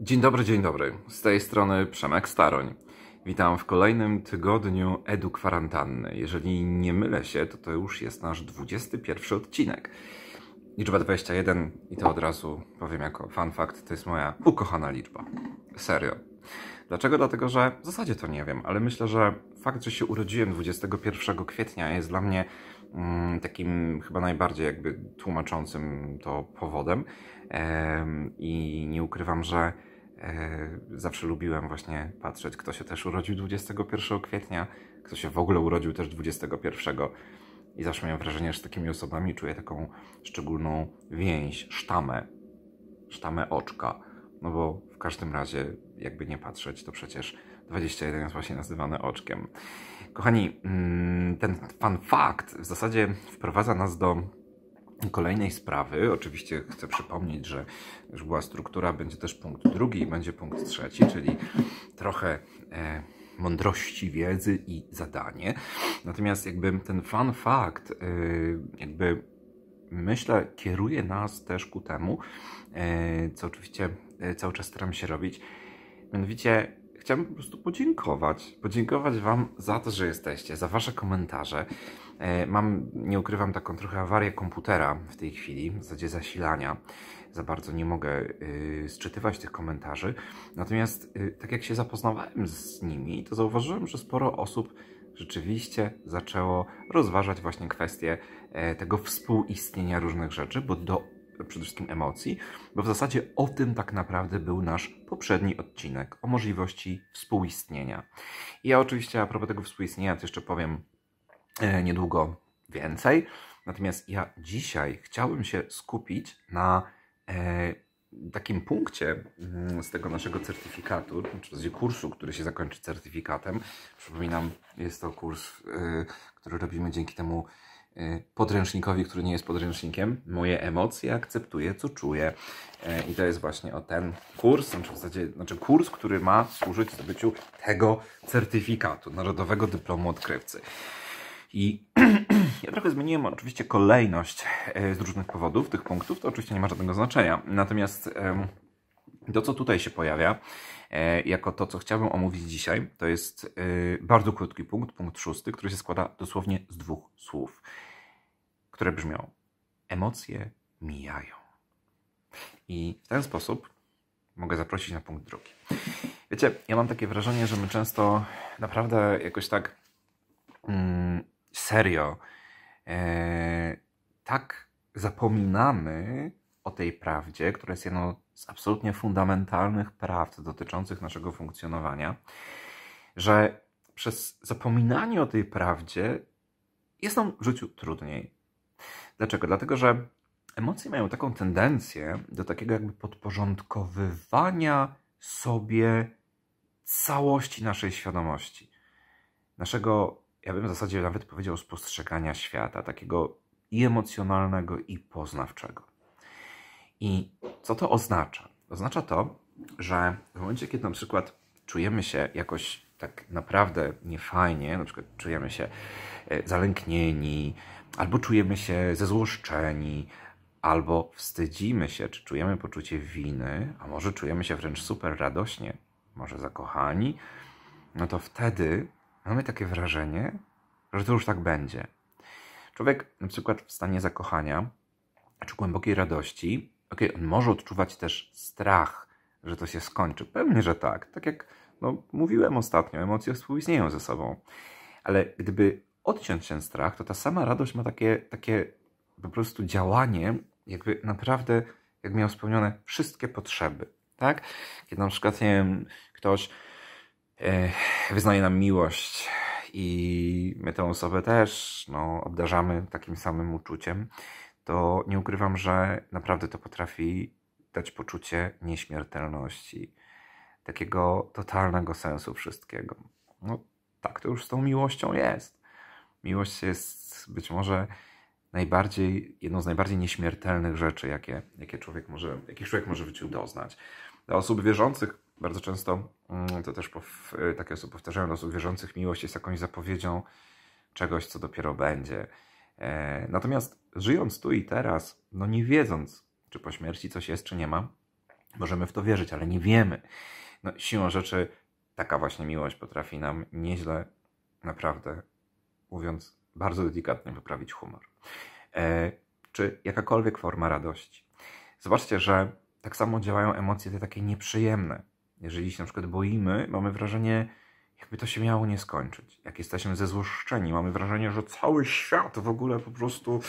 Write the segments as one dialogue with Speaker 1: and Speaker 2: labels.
Speaker 1: Dzień dobry, dzień dobry. Z tej strony Przemek Staroń. Witam w kolejnym tygodniu Edu Kwarantanny. Jeżeli nie mylę się, to to już jest nasz 21 odcinek. Liczba 21 i to od razu powiem jako fun fact, to jest moja ukochana liczba. Serio. Dlaczego? Dlatego, że w zasadzie to nie wiem, ale myślę, że fakt, że się urodziłem 21 kwietnia jest dla mnie Mm, takim chyba najbardziej jakby tłumaczącym to powodem. I nie ukrywam, że e, zawsze lubiłem właśnie patrzeć, kto się też urodził 21 kwietnia, kto się w ogóle urodził też 21. I zawsze miałem wrażenie, że z takimi osobami czuję taką szczególną więź, sztamę, sztamę oczka. No bo w każdym razie, jakby nie patrzeć, to przecież 21 jest właśnie nazywane oczkiem. Kochani, mm, ten fun fact w zasadzie wprowadza nas do kolejnej sprawy. Oczywiście chcę przypomnieć, że już była struktura, będzie też punkt drugi i będzie punkt trzeci, czyli trochę e, mądrości, wiedzy i zadanie. Natomiast jakby ten fun fact, e, jakby myślę, kieruje nas też ku temu, e, co oczywiście e, cały czas staram się robić, mianowicie chciałbym po prostu podziękować. Podziękować Wam za to, że jesteście, za Wasze komentarze. E, mam, nie ukrywam, taką trochę awarię komputera w tej chwili, w zasadzie zasilania. Za bardzo nie mogę y, sczytywać tych komentarzy. Natomiast, y, tak jak się zapoznawałem z nimi, to zauważyłem, że sporo osób rzeczywiście zaczęło rozważać właśnie kwestię e, tego współistnienia różnych rzeczy, bo do przede wszystkim emocji, bo w zasadzie o tym tak naprawdę był nasz poprzedni odcinek o możliwości współistnienia. I ja oczywiście a propos tego współistnienia to jeszcze powiem e, niedługo więcej. Natomiast ja dzisiaj chciałbym się skupić na e, takim punkcie mm, z tego naszego certyfikatu, czyli kursu, który się zakończy certyfikatem. Przypominam, jest to kurs, e, który robimy dzięki temu E, podręcznikowi, który nie jest podręcznikiem, moje emocje, akceptuję, co czuję. E, I to jest właśnie o ten kurs, znaczy w zasadzie znaczy kurs, który ma służyć zdobyciu tego certyfikatu, Narodowego Dyplomu Odkrywcy. I ja trochę zmieniłem oczywiście kolejność e, z różnych powodów tych punktów, to oczywiście nie ma żadnego znaczenia. Natomiast to, co tutaj się pojawia, E, jako to, co chciałbym omówić dzisiaj. To jest e, bardzo krótki punkt, punkt szósty, który się składa dosłownie z dwóch słów, które brzmią: emocje mijają. I w ten sposób mogę zaprosić na punkt drugi. Wiecie, ja mam takie wrażenie, że my często naprawdę jakoś tak mm, serio e, tak zapominamy o tej prawdzie, która jest jedną z absolutnie fundamentalnych prawd dotyczących naszego funkcjonowania, że przez zapominanie o tej prawdzie jest nam w życiu trudniej. Dlaczego? Dlatego, że emocje mają taką tendencję do takiego jakby podporządkowywania sobie całości naszej świadomości, naszego, ja bym w zasadzie nawet powiedział, spostrzegania świata, takiego i emocjonalnego, i poznawczego. I co to oznacza? Oznacza to, że w momencie, kiedy na przykład czujemy się jakoś tak naprawdę niefajnie, na przykład czujemy się e, zalęknieni, albo czujemy się zezłoszczeni, albo wstydzimy się, czy czujemy poczucie winy, a może czujemy się wręcz super radośnie, może zakochani, no to wtedy mamy takie wrażenie, że to już tak będzie. Człowiek na przykład w stanie zakochania czy głębokiej radości okej, okay, on może odczuwać też strach, że to się skończy. Pewnie, że tak. Tak jak no, mówiłem ostatnio, emocje współistnieją ze sobą. Ale gdyby odciąć ten strach, to ta sama radość ma takie, takie po prostu działanie, jakby naprawdę, jak miał spełnione wszystkie potrzeby. Tak? Kiedy na przykład, nie wiem, ktoś e, wyznaje nam miłość i my tę osobę też no, obdarzamy takim samym uczuciem, to nie ukrywam, że naprawdę to potrafi dać poczucie nieśmiertelności, takiego totalnego sensu wszystkiego. No tak to już z tą miłością jest. Miłość jest być może najbardziej, jedną z najbardziej nieśmiertelnych rzeczy, jakie, jakie człowiek może, jakich człowiek może w życiu doznać. Dla osób wierzących bardzo często, mm, to też takie osoby powtarzają, dla osób wierzących miłość jest jakąś zapowiedzią czegoś, co dopiero będzie E, natomiast żyjąc tu i teraz, no nie wiedząc, czy po śmierci coś jest, czy nie ma, możemy w to wierzyć, ale nie wiemy. No, siłą rzeczy taka właśnie miłość potrafi nam nieźle, naprawdę, mówiąc bardzo delikatnie, poprawić humor. E, czy jakakolwiek forma radości. Zobaczcie, że tak samo działają emocje te takie nieprzyjemne. Jeżeli się na przykład boimy, mamy wrażenie, jakby to się miało nie skończyć. Jak jesteśmy zezłoszczeni, mamy wrażenie, że cały świat w ogóle po prostu,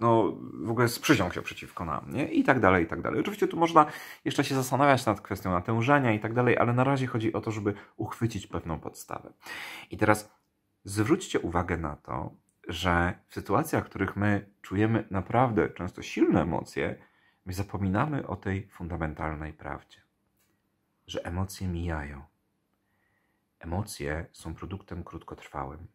Speaker 1: no, w ogóle sprzyziął się przeciwko nam, nie? I tak dalej, i tak dalej. Oczywiście tu można jeszcze się zastanawiać nad kwestią natężenia i tak dalej, ale na razie chodzi o to, żeby uchwycić pewną podstawę. I teraz zwróćcie uwagę na to, że w sytuacjach, w których my czujemy naprawdę często silne emocje, my zapominamy o tej fundamentalnej prawdzie, że emocje mijają Emocje są produktem krótkotrwałym.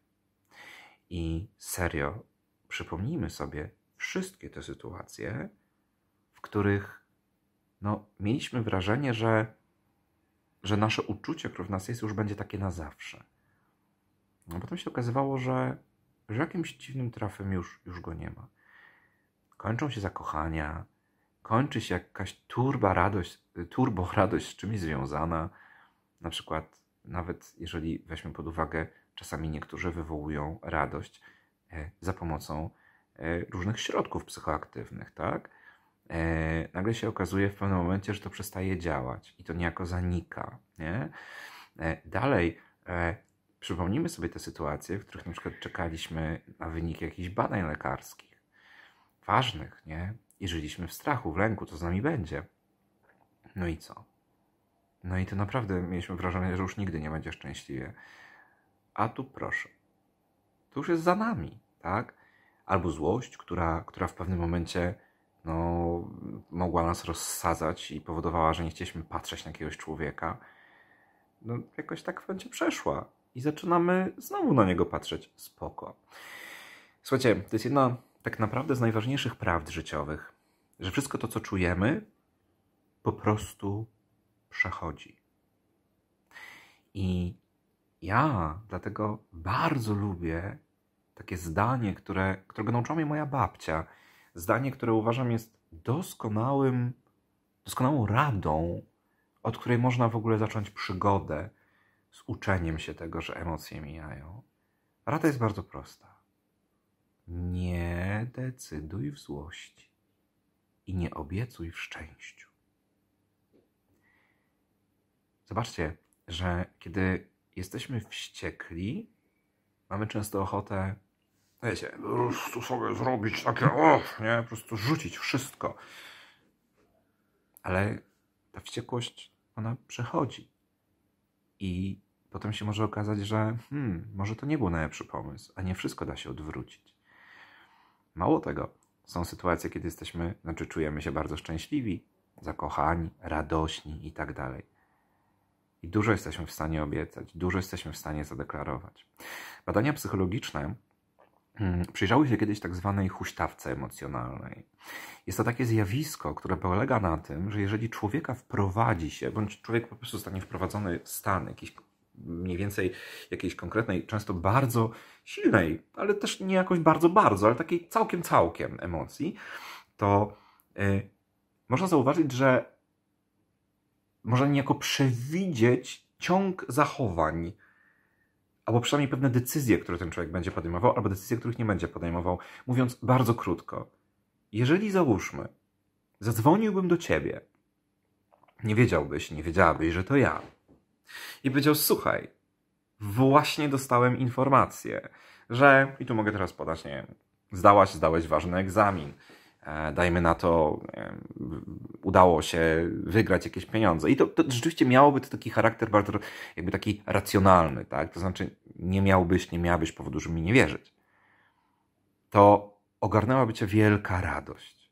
Speaker 1: I serio, przypomnijmy sobie wszystkie te sytuacje, w których no, mieliśmy wrażenie, że, że nasze uczucie w jest, już będzie takie na zawsze. No, potem się okazywało, że, że jakimś dziwnym trafem już, już go nie ma. Kończą się zakochania, kończy się jakaś turba radość, turbo radość z czymś związana. Na przykład nawet jeżeli weźmy pod uwagę, czasami niektórzy wywołują radość e, za pomocą e, różnych środków psychoaktywnych, tak? E, nagle się okazuje w pewnym momencie, że to przestaje działać i to niejako zanika, nie? Dalej, przypomnijmy sobie te sytuacje, w których na przykład czekaliśmy na wynik jakichś badań lekarskich, ważnych, nie? I żyliśmy w strachu, w lęku, co z nami będzie. No i co? No i to naprawdę mieliśmy wrażenie, że już nigdy nie będzie szczęśliwie. A tu proszę. To już jest za nami, tak? Albo złość, która, która w pewnym momencie no, mogła nas rozsadzać i powodowała, że nie chcieliśmy patrzeć na jakiegoś człowieka. No, jakoś tak w końcu przeszła. I zaczynamy znowu na niego patrzeć. Spoko. Słuchajcie, to jest jedna tak naprawdę z najważniejszych prawd życiowych, że wszystko to, co czujemy, po prostu przechodzi. I ja dlatego bardzo lubię takie zdanie, które, którego nauczyła mnie moja babcia. Zdanie, które uważam jest doskonałym, doskonałą radą, od której można w ogóle zacząć przygodę z uczeniem się tego, że emocje mijają. Rada jest bardzo prosta. Nie decyduj w złości i nie obiecuj w szczęściu. Zobaczcie, że kiedy jesteśmy wściekli, mamy często ochotę, wiecie, tu sobie zrobić takie, och, nie, po prostu rzucić wszystko. Ale ta wściekłość, ona przechodzi. I potem się może okazać, że hmm, może to nie był najlepszy pomysł, a nie wszystko da się odwrócić. Mało tego, są sytuacje, kiedy jesteśmy, znaczy czujemy się bardzo szczęśliwi, zakochani, radośni i tak dalej. I dużo jesteśmy w stanie obiecać, dużo jesteśmy w stanie zadeklarować. Badania psychologiczne mm, przyjrzały się kiedyś tak zwanej huśtawce emocjonalnej. Jest to takie zjawisko, które polega na tym, że jeżeli człowieka wprowadzi się, bądź człowiek po prostu zostanie wprowadzony w stan jakiś mniej więcej jakiejś konkretnej, często bardzo silnej, ale też nie jakoś bardzo, bardzo, ale takiej całkiem, całkiem emocji, to yy, można zauważyć, że można niejako przewidzieć ciąg zachowań, albo przynajmniej pewne decyzje, które ten człowiek będzie podejmował, albo decyzje, których nie będzie podejmował. Mówiąc bardzo krótko, jeżeli załóżmy, zadzwoniłbym do ciebie, nie wiedziałbyś, nie wiedziałabyś, że to ja. I powiedział: Słuchaj, właśnie dostałem informację, że, i tu mogę teraz podać, nie wiem, zdałaś, zdałeś ważny egzamin E, dajmy na to, e, udało się wygrać jakieś pieniądze. I to, to rzeczywiście miałoby to taki charakter bardzo jakby taki racjonalny, tak? To znaczy nie miałbyś, nie miałabyś powodu, żeby mi nie wierzyć. To ogarnęłaby cię wielka radość.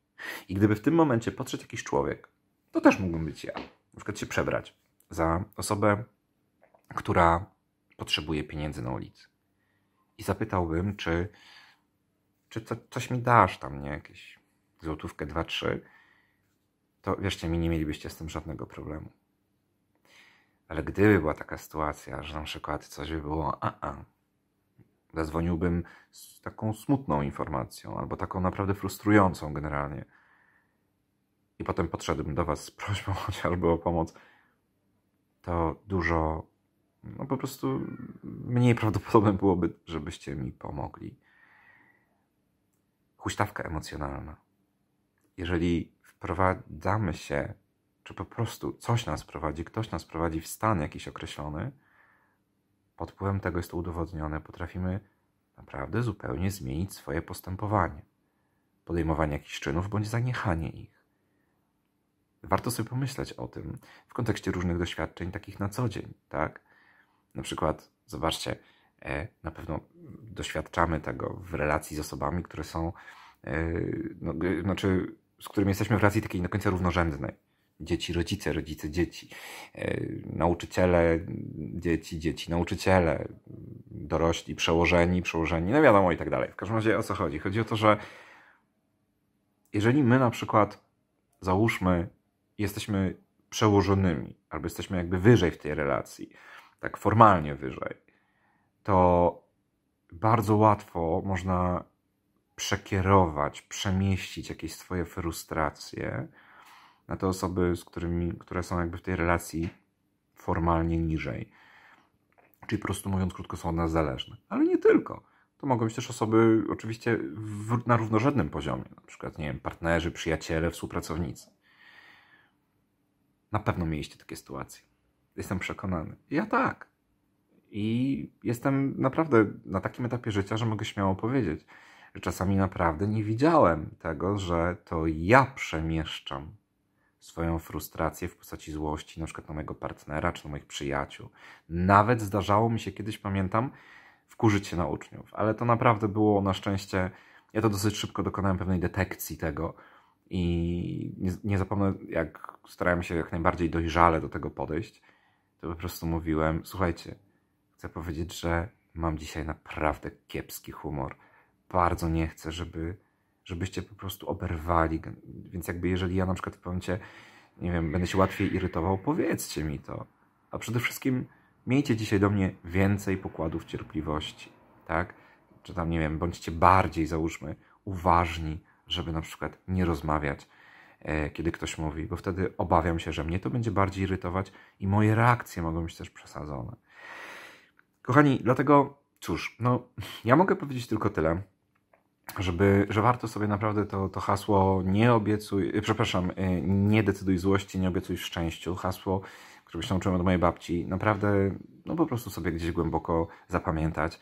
Speaker 1: I gdyby w tym momencie podszedł jakiś człowiek, to też mógłbym być ja. Na przykład się przebrać za osobę, która potrzebuje pieniędzy na ulicy. I zapytałbym, czy, czy co, coś mi dasz tam, nie? Jakieś złotówkę, dwa, trzy, to wierzcie mi, nie mielibyście z tym żadnego problemu. Ale gdyby była taka sytuacja, że na przykład coś by było, a, a, zadzwoniłbym z taką smutną informacją, albo taką naprawdę frustrującą generalnie. I potem podszedłbym do Was z prośbą chociażby o pomoc, to dużo, no po prostu mniej prawdopodobne byłoby, żebyście mi pomogli. Huśtawka emocjonalna jeżeli wprowadzamy się, czy po prostu coś nas prowadzi, ktoś nas prowadzi w stan jakiś określony, pod wpływem tego jest to udowodnione, potrafimy naprawdę zupełnie zmienić swoje postępowanie, podejmowanie jakichś czynów bądź zaniechanie ich. Warto sobie pomyśleć o tym w kontekście różnych doświadczeń takich na co dzień, tak? Na przykład, zobaczcie, e, na pewno doświadczamy tego w relacji z osobami, które są, e, no, znaczy z którym jesteśmy w relacji takiej na do końca równorzędnej. Dzieci, rodzice, rodzice, dzieci, e, nauczyciele, dzieci, dzieci, nauczyciele, dorośli, przełożeni, przełożeni, no wiadomo i tak dalej. W każdym razie o co chodzi? Chodzi o to, że jeżeli my na przykład, załóżmy, jesteśmy przełożonymi, albo jesteśmy jakby wyżej w tej relacji, tak formalnie wyżej, to bardzo łatwo można przekierować, przemieścić jakieś swoje frustracje na te osoby, z którymi, które są jakby w tej relacji formalnie niżej. Czyli prostu mówiąc krótko są od nas zależne. Ale nie tylko. To mogą być też osoby oczywiście w, na równorzędnym poziomie, na przykład nie wiem, partnerzy, przyjaciele, współpracownicy. Na pewno mieliście takie sytuacje. Jestem przekonany. Ja tak. I jestem naprawdę na takim etapie życia, że mogę śmiało powiedzieć, że czasami naprawdę nie widziałem tego, że to ja przemieszczam swoją frustrację w postaci złości, na przykład na mojego partnera czy na moich przyjaciół. Nawet zdarzało mi się kiedyś, pamiętam, wkurzyć się na uczniów, ale to naprawdę było na szczęście. Ja to dosyć szybko dokonałem pewnej detekcji tego i nie, nie zapomnę, jak starałem się jak najbardziej dojrzale do tego podejść, to po prostu mówiłem: Słuchajcie, chcę powiedzieć, że mam dzisiaj naprawdę kiepski humor bardzo nie chcę, żeby, żebyście po prostu oberwali. Więc jakby jeżeli ja na przykład w pewnym nie wiem, będę się łatwiej irytował, powiedzcie mi to. A przede wszystkim miejcie dzisiaj do mnie więcej pokładów cierpliwości, tak? Czy tam, nie wiem, bądźcie bardziej, załóżmy, uważni, żeby na przykład nie rozmawiać, e, kiedy ktoś mówi, bo wtedy obawiam się, że mnie to będzie bardziej irytować i moje reakcje mogą być też przesadzone. Kochani, dlatego cóż, no ja mogę powiedzieć tylko tyle, żeby, że warto sobie naprawdę to, to hasło nie obiecuj, e, przepraszam, e, nie decyduj złości, nie obiecuj szczęściu, hasło, które się nauczyłem od mojej babci, naprawdę no po prostu sobie gdzieś głęboko zapamiętać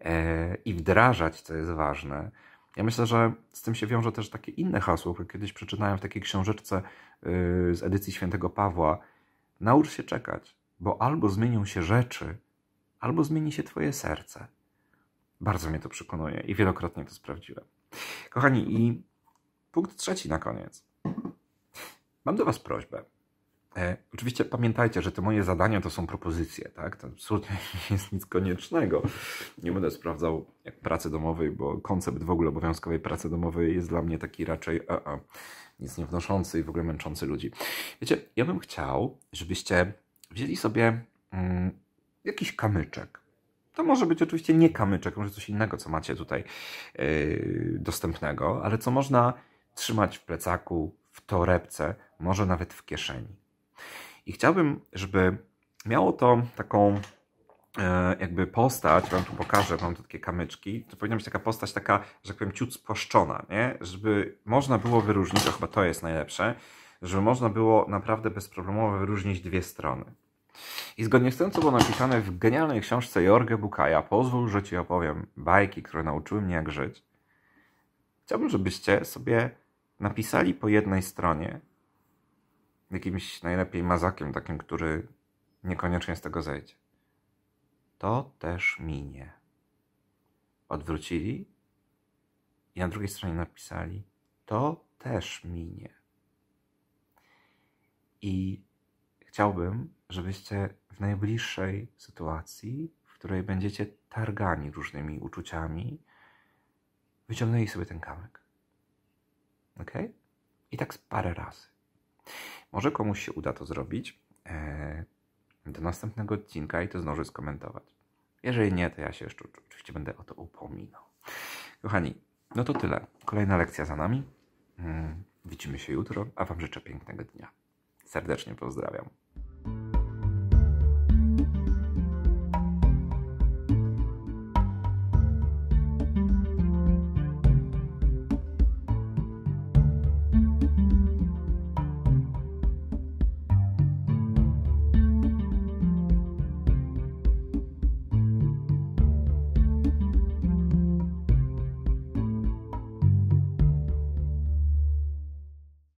Speaker 1: e, i wdrażać, co jest ważne. Ja myślę, że z tym się wiąże też takie inne hasło, które kiedyś przeczytałem w takiej książeczce z edycji Świętego Pawła. Naucz się czekać, bo albo zmienią się rzeczy, albo zmieni się Twoje serce. Bardzo mnie to przekonuje i wielokrotnie to sprawdziłem. Kochani, i punkt trzeci na koniec. Mam do Was prośbę. E, oczywiście pamiętajcie, że te moje zadania to są propozycje, tak? To absolutnie nie jest nic koniecznego. Nie będę sprawdzał jak pracy domowej, bo koncept w ogóle obowiązkowej pracy domowej jest dla mnie taki raczej a -a, nic nie wnoszący i w ogóle męczący ludzi. Wiecie, ja bym chciał, żebyście wzięli sobie mm, jakiś kamyczek, to może być oczywiście nie kamyczek, może coś innego, co macie tutaj yy, dostępnego, ale co można trzymać w plecaku, w torebce, może nawet w kieszeni. I chciałbym, żeby miało to taką e, jakby postać, wam tu pokażę, mam tu takie kamyczki, to powinna być taka postać taka, że tak powiem, ciut spłaszczona, nie? Żeby można było wyróżnić, to chyba to jest najlepsze, żeby można było naprawdę bezproblemowo wyróżnić dwie strony. I zgodnie z tym, co było napisane w genialnej książce Jorge Bukaja, pozwól, że Ci opowiem bajki, które nauczyły mnie jak żyć. Chciałbym, żebyście sobie napisali po jednej stronie jakimś najlepiej mazakiem, takim, który niekoniecznie z tego zejdzie. To też minie. Odwrócili i na drugiej stronie napisali to też minie. I chciałbym, żebyście w najbliższej sytuacji, w której będziecie targani różnymi uczuciami, wyciągnęli sobie ten kamyk. Ok? I tak z parę razy. Może komuś się uda to zrobić eee, do następnego odcinka i to zdąży skomentować. Jeżeli nie, to ja się jeszcze oczywiście będę o to upominał. Kochani, no to tyle. Kolejna lekcja za nami. Mm, widzimy się jutro, a Wam życzę pięknego dnia. Serdecznie pozdrawiam.